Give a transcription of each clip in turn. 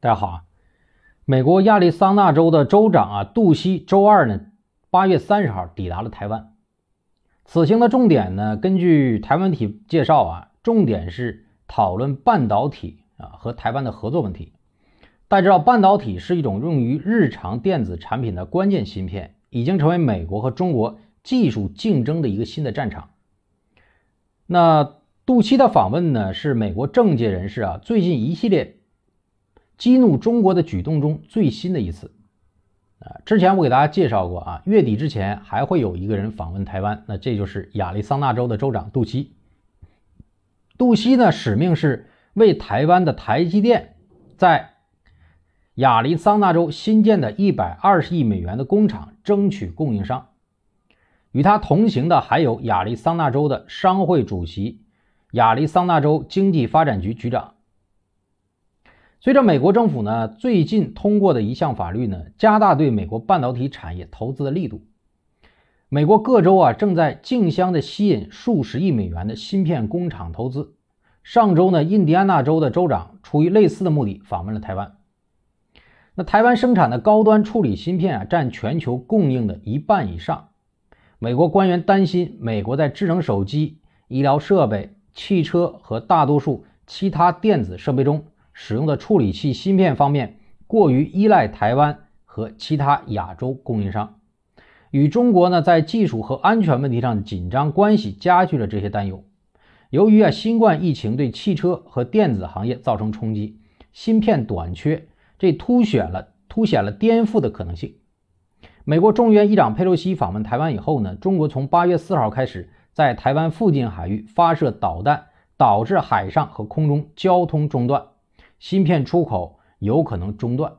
大家好啊，美国亚利桑那州的州长啊杜西周二呢八月三十号抵达了台湾，此行的重点呢，根据台湾体介绍啊，重点是讨论半导体啊和台湾的合作问题。大家知道，半导体是一种用于日常电子产品的关键芯片，已经成为美国和中国技术竞争的一个新的战场。那杜西的访问呢，是美国政界人士啊最近一系列。激怒中国的举动中最新的一次，啊，之前我给大家介绍过啊，月底之前还会有一个人访问台湾，那这就是亚利桑那州的州长杜西。杜西呢，使命是为台湾的台积电在亚利桑那州新建的一百二十亿美元的工厂争取供应商。与他同行的还有亚利桑那州的商会主席、亚利桑那州经济发展局局长。随着美国政府呢最近通过的一项法律呢，加大对美国半导体产业投资的力度，美国各州啊正在竞相的吸引数十亿美元的芯片工厂投资。上周呢，印第安纳州的州长出于类似的目的访问了台湾。那台湾生产的高端处理芯片啊，占全球供应的一半以上。美国官员担心，美国在智能手机、医疗设备、汽车和大多数其他电子设备中。使用的处理器芯片方面过于依赖台湾和其他亚洲供应商，与中国呢在技术和安全问题上的紧张关系加剧了这些担忧。由于啊新冠疫情对汽车和电子行业造成冲击，芯片短缺这凸显了凸显了颠覆的可能性。美国众议院议长佩洛西访问台湾以后呢，中国从八月四号开始在台湾附近海域发射导弹，导致海上和空中交通中断。芯片出口有可能中断。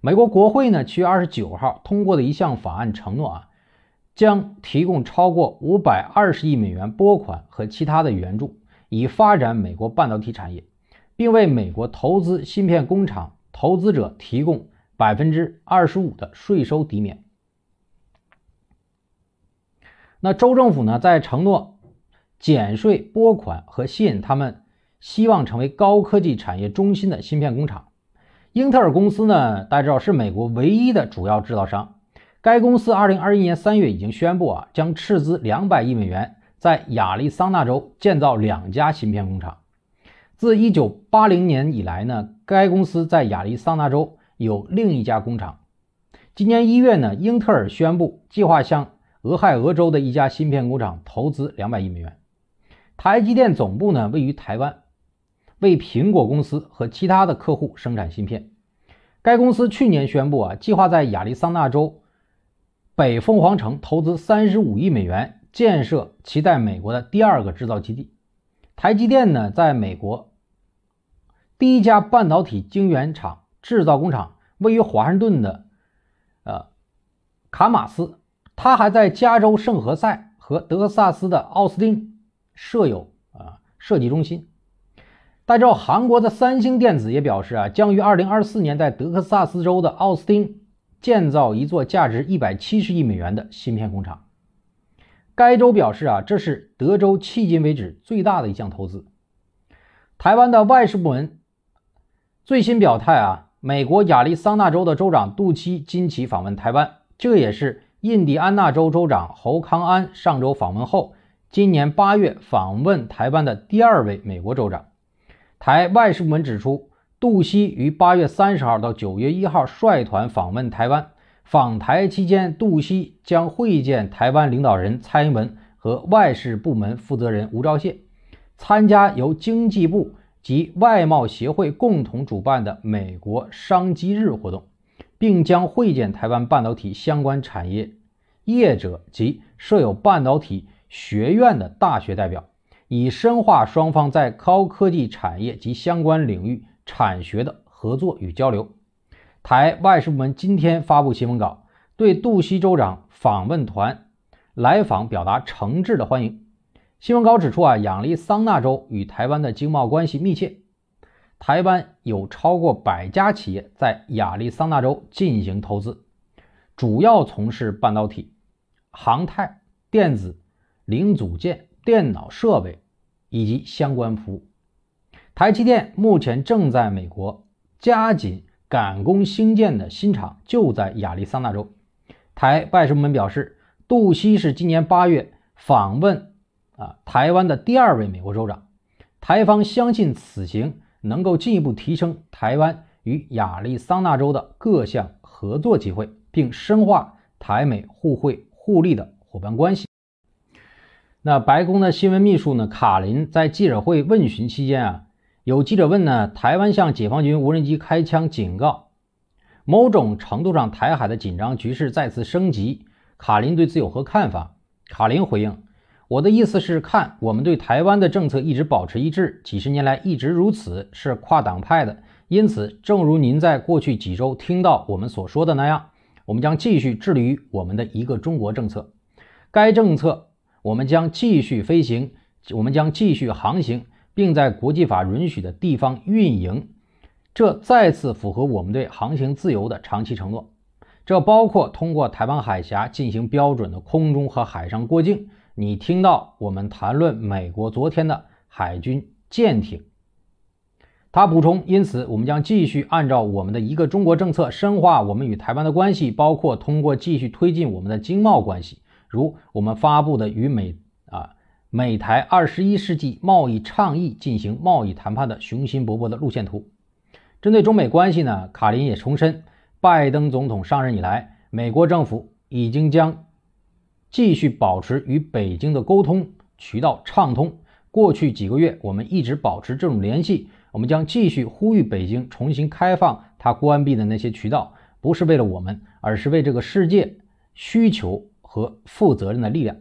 美国国会呢，七月二十九号通过的一项法案承诺啊，将提供超过五百二十亿美元拨款和其他的援助，以发展美国半导体产业，并为美国投资芯片工厂投资者提供百分之二十五的税收抵免。那州政府呢，在承诺减税、拨款和吸引他们。希望成为高科技产业中心的芯片工厂，英特尔公司呢？大家知道是美国唯一的主要制造商。该公司2021年3月已经宣布啊，将斥资200亿美元在亚利桑那州建造两家芯片工厂。自1980年以来呢，该公司在亚利桑那州有另一家工厂。今年1月呢，英特尔宣布计划向俄亥俄州的一家芯片工厂投资200亿美元。台积电总部呢，位于台湾。为苹果公司和其他的客户生产芯片。该公司去年宣布啊，计划在亚利桑那州北凤凰城投资三十五亿美元建设其在美国的第二个制造基地。台积电呢，在美国第一家半导体晶圆厂制造工厂位于华盛顿的呃卡马斯，它还在加州圣何塞和德克萨斯的奥斯汀设有啊设计中心。大洲韩国的三星电子也表示啊，将于二零二四年在德克萨斯州的奥斯汀建造一座价值一百七十亿美元的芯片工厂。该州表示啊，这是德州迄今为止最大的一项投资。台湾的外事部门最新表态啊，美国亚利桑那州的州长杜奇金奇访问台湾，这也是印第安纳州州长侯康安上周访问后，今年八月访问台湾的第二位美国州长。台外事部门指出，杜希于八月三十号到九月一号率团访问台湾。访台期间，杜希将会见台湾领导人蔡英文和外事部门负责人吴钊燮，参加由经济部及外贸协会共同主办的美国商机日活动，并将会见台湾半导体相关产业业者及设有半导体学院的大学代表。以深化双方在高科技产业及相关领域产学的合作与交流。台外事部门今天发布新闻稿，对杜西州长访问团来访表达诚挚的欢迎。新闻稿指出啊，亚利桑那州与台湾的经贸关系密切，台湾有超过百家企业在亚利桑那州进行投资，主要从事半导体、航太、电子、零组件、电脑设备。以及相关服务。台积电目前正在美国加紧赶工兴建的新厂就在亚利桑那州。台外事部门表示，杜西是今年八月访问啊台湾的第二位美国州长。台方相信此行能够进一步提升台湾与亚利桑那州的各项合作机会，并深化台美互惠互利的伙伴关系。那白宫的新闻秘书呢？卡林在记者会问询期间啊，有记者问呢，台湾向解放军无人机开枪警告，某种程度上台海的紧张局势再次升级，卡林对此有何看法？卡林回应：我的意思是，看我们对台湾的政策一直保持一致，几十年来一直如此，是跨党派的。因此，正如您在过去几周听到我们所说的那样，我们将继续致力于我们的一个中国政策。该政策。我们将继续飞行，我们将继续航行，并在国际法允许的地方运营。这再次符合我们对航行自由的长期承诺。这包括通过台湾海峡进行标准的空中和海上过境。你听到我们谈论美国昨天的海军舰艇。他补充，因此我们将继续按照我们的一个中国政策深化我们与台湾的关系，包括通过继续推进我们的经贸关系。如我们发布的与美啊美台二十一世纪贸易倡议进行贸易谈判的雄心勃勃的路线图，针对中美关系呢，卡林也重申，拜登总统上任以来，美国政府已经将继续保持与北京的沟通渠道畅通。过去几个月，我们一直保持这种联系，我们将继续呼吁北京重新开放它关闭的那些渠道，不是为了我们，而是为这个世界需求。和负责任的力量。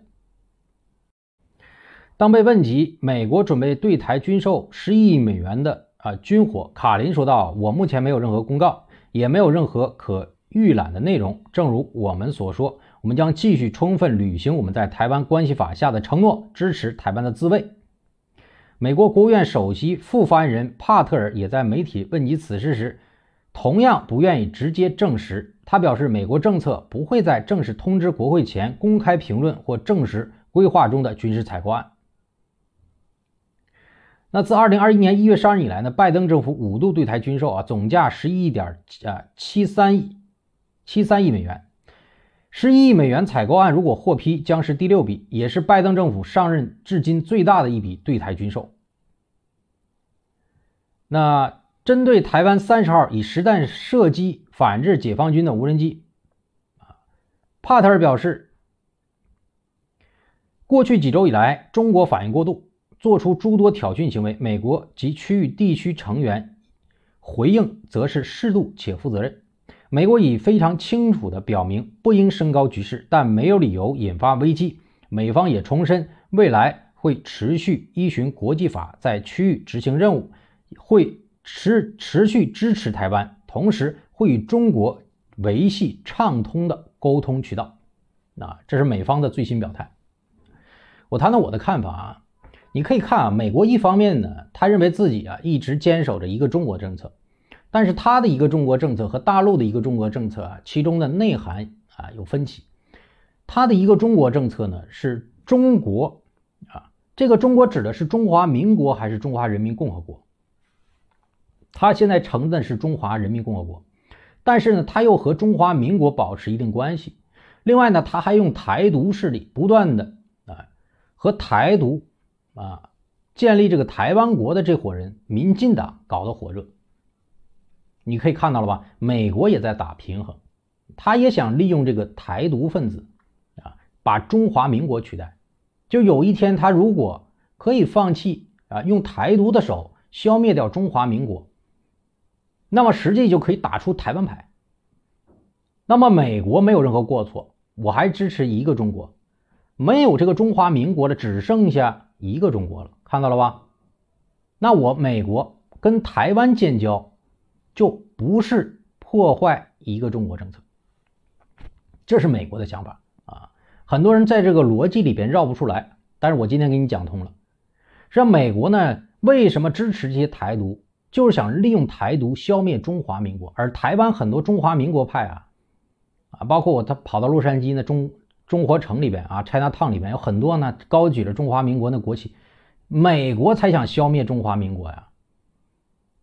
当被问及美国准备对台军售1亿美元的啊军火，卡林说道：“我目前没有任何公告，也没有任何可预览的内容。正如我们所说，我们将继续充分履行我们在《台湾关系法》下的承诺，支持台湾的自卫。”美国国务院首席副发言人帕特尔也在媒体问及此事时。同样不愿意直接证实，他表示，美国政策不会在正式通知国会前公开评论或证实规划中的军事采购案。那自二零二一年一月上任以来呢，拜登政府五度对台军售啊，总价十一点啊七三亿七三亿美元，十一亿美元采购案如果获批，将是第六笔，也是拜登政府上任至今最大的一笔对台军售。那。针对台湾三十号以实弹射击反制解放军的无人机，啊，帕特尔表示，过去几周以来，中国反应过度，做出诸多挑衅行为。美国及区域地区成员回应则是适度且负责任。美国已非常清楚地表明，不应升高局势，但没有理由引发危机。美方也重申，未来会持续依循国际法在区域执行任务，会。持持续支持台湾，同时会与中国维系畅通的沟通渠道。那这是美方的最新表态。我谈谈我的看法啊，你可以看啊，美国一方面呢，他认为自己啊一直坚守着一个中国政策，但是他的一个中国政策和大陆的一个中国政策啊，其中的内涵啊有分歧。他的一个中国政策呢，是中国啊，这个中国指的是中华民国还是中华人民共和国？他现在承认是中华人民共和国，但是呢，他又和中华民国保持一定关系。另外呢，他还用台独势力不断的啊和台独啊建立这个台湾国的这伙人，民进党搞得火热。你可以看到了吧？美国也在打平衡，他也想利用这个台独分子啊，把中华民国取代。就有一天，他如果可以放弃啊，用台独的手消灭掉中华民国。那么实际就可以打出台湾牌。那么美国没有任何过错，我还支持一个中国，没有这个中华民国了，只剩下一个中国了，看到了吧？那我美国跟台湾建交，就不是破坏一个中国政策，这是美国的想法啊。很多人在这个逻辑里边绕不出来，但是我今天给你讲通了，让美国呢为什么支持这些台独？就是想利用台独消灭中华民国，而台湾很多中华民国派啊，啊，包括我，他跑到洛杉矶那中中国城里边啊，China Town 里边有很多呢高举着中华民国那国旗，美国才想消灭中华民国呀，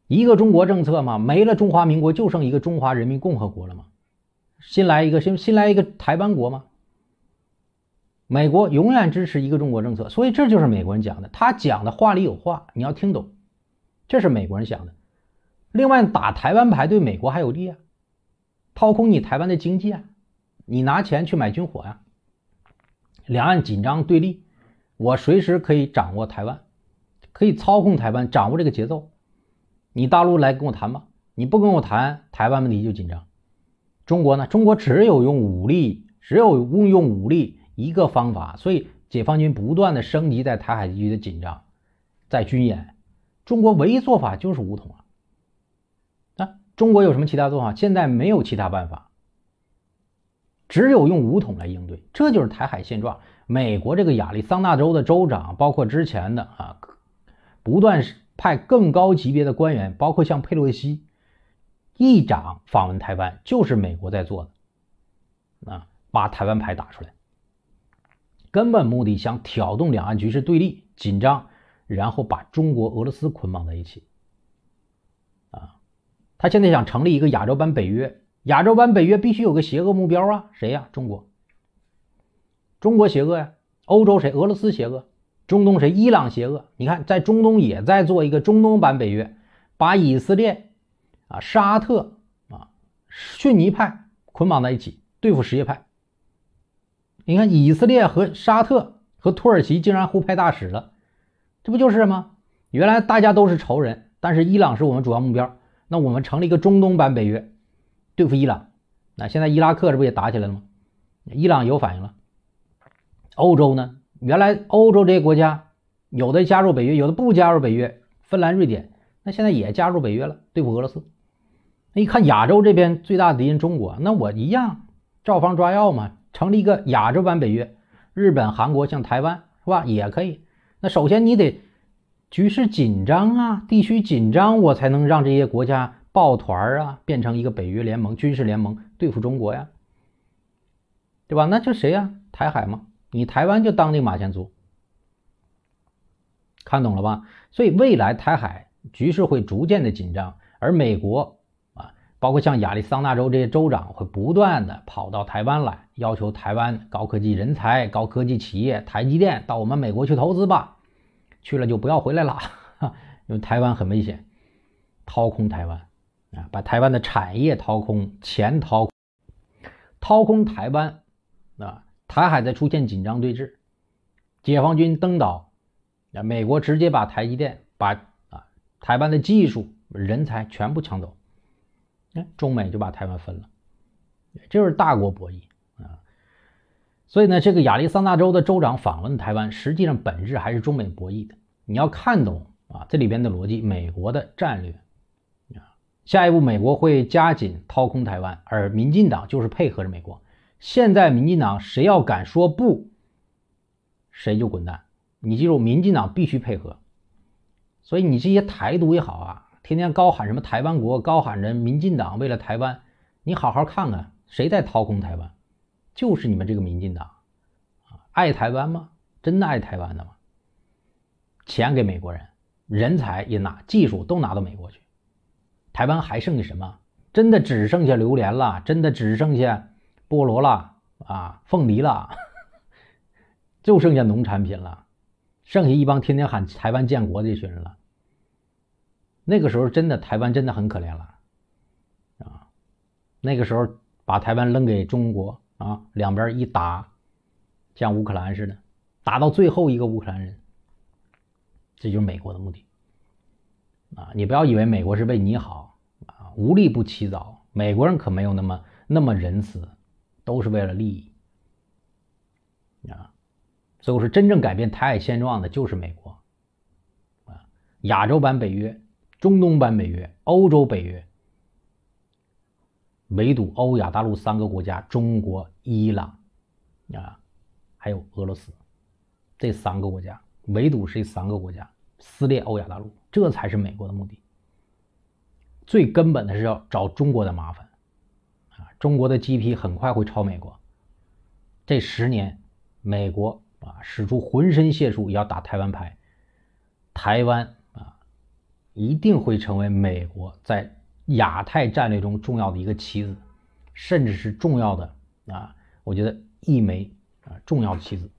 一个中国政策嘛，没了中华民国就剩一个中华人民共和国了嘛。新来一个新新来一个台湾国吗？美国永远支持一个中国政策，所以这就是美国人讲的，他讲的话里有话，你要听懂。这是美国人想的。另外，打台湾牌对美国还有利啊，掏空你台湾的经济啊，你拿钱去买军火呀。两岸紧张对立，我随时可以掌握台湾，可以操控台湾，掌握这个节奏。你大陆来跟我谈吧，你不跟我谈，台湾问题就紧张。中国呢，中国只有用武力，只有用武力一个方法，所以解放军不断的升级在台海地区的紧张，在军演。中国唯一做法就是武统啊！那中国有什么其他做法？现在没有其他办法，只有用武统来应对，这就是台海现状。美国这个亚利桑那州的州长，包括之前的啊，不断派更高级别的官员，包括像佩洛西，议长访问台湾，就是美国在做的啊，把台湾牌打出来，根本目的想挑动两岸局势对立紧张。然后把中国、俄罗斯捆绑在一起，啊，他现在想成立一个亚洲版北约，亚洲版北约必须有个邪恶目标啊，谁呀？中国，中国邪恶呀？欧洲谁？俄罗斯邪恶？中东谁？伊朗邪恶？你看，在中东也在做一个中东版北约，把以色列、啊沙特、啊逊尼派捆绑在一起对付什叶派。你看，以色列和沙特和土耳其竟然互派大使了。这不就是吗？原来大家都是仇人，但是伊朗是我们主要目标，那我们成立一个中东版北约对付伊朗。那现在伊拉克这不也打起来了吗？伊朗有反应了。欧洲呢？原来欧洲这些国家有的加入北约，有的不加入北约，芬兰、瑞典那现在也加入北约了，对付俄罗斯。那一看亚洲这边最大的敌人中国，那我一样照方抓药嘛，成立一个亚洲版北约，日本、韩国像台湾是吧？也可以。那首先你得局势紧张啊，地区紧张，我才能让这些国家抱团啊，变成一个北约联盟、军事联盟对付中国呀，对吧？那就谁呀？台海嘛，你台湾就当那马前卒，看懂了吧？所以未来台海局势会逐渐的紧张，而美国啊，包括像亚利桑那州这些州长会不断的跑到台湾来。要求台湾高科技人才、高科技企业台积电到我们美国去投资吧，去了就不要回来了，因为台湾很危险，掏空台湾啊，把台湾的产业掏空，钱掏，掏空台湾啊，台海在出现紧张对峙，解放军登岛，啊，美国直接把台积电把啊台湾的技术人才全部抢走，中美就把台湾分了，这就是大国博弈。所以呢，这个亚利桑那州的州长访问台湾，实际上本质还是中美博弈的。你要看懂啊，这里边的逻辑，美国的战略啊，下一步美国会加紧掏空台湾，而民进党就是配合着美国。现在民进党谁要敢说不，谁就滚蛋。你记住，民进党必须配合。所以你这些台独也好啊，天天高喊什么台湾国，高喊着民进党为了台湾，你好好看看谁在掏空台湾。就是你们这个民进党啊，爱台湾吗？真的爱台湾的吗？钱给美国人，人才也拿，技术都拿到美国去，台湾还剩下什么？真的只剩下榴莲了，真的只剩下菠萝了啊，凤梨了，就剩下农产品了，剩下一帮天天喊台湾建国的这群人了。那个时候真的台湾真的很可怜了啊，那个时候把台湾扔给中国。啊，两边一打，像乌克兰似的，打到最后一个乌克兰人，这就是美国的目的。啊，你不要以为美国是为你好啊，无利不起早，美国人可没有那么那么仁慈，都是为了利益。啊，所以我说，真正改变台海现状的就是美国。啊，亚洲版北约、中东版北约、欧洲北约。围堵欧亚大陆三个国家：中国、伊朗，啊，还有俄罗斯，这三个国家围堵这三个国家，撕裂欧亚大陆，这才是美国的目的。最根本的是要找中国的麻烦，啊，中国的 GDP 很快会超美国。这十年，美国啊使出浑身解数也要打台湾牌，台湾啊一定会成为美国在。亚太战略中重要的一个棋子，甚至是重要的啊，我觉得一枚啊重要的棋子。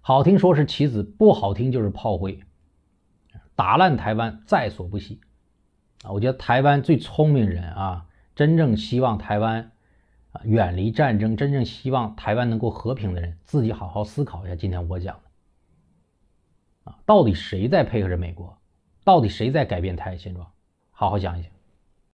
好听说是棋子，不好听就是炮灰，打烂台湾在所不惜啊！我觉得台湾最聪明人啊，真正希望台湾远离战争，真正希望台湾能够和平的人，自己好好思考一下今天我讲的啊，到底谁在配合着美国？到底谁在改变台现状？好好想一想。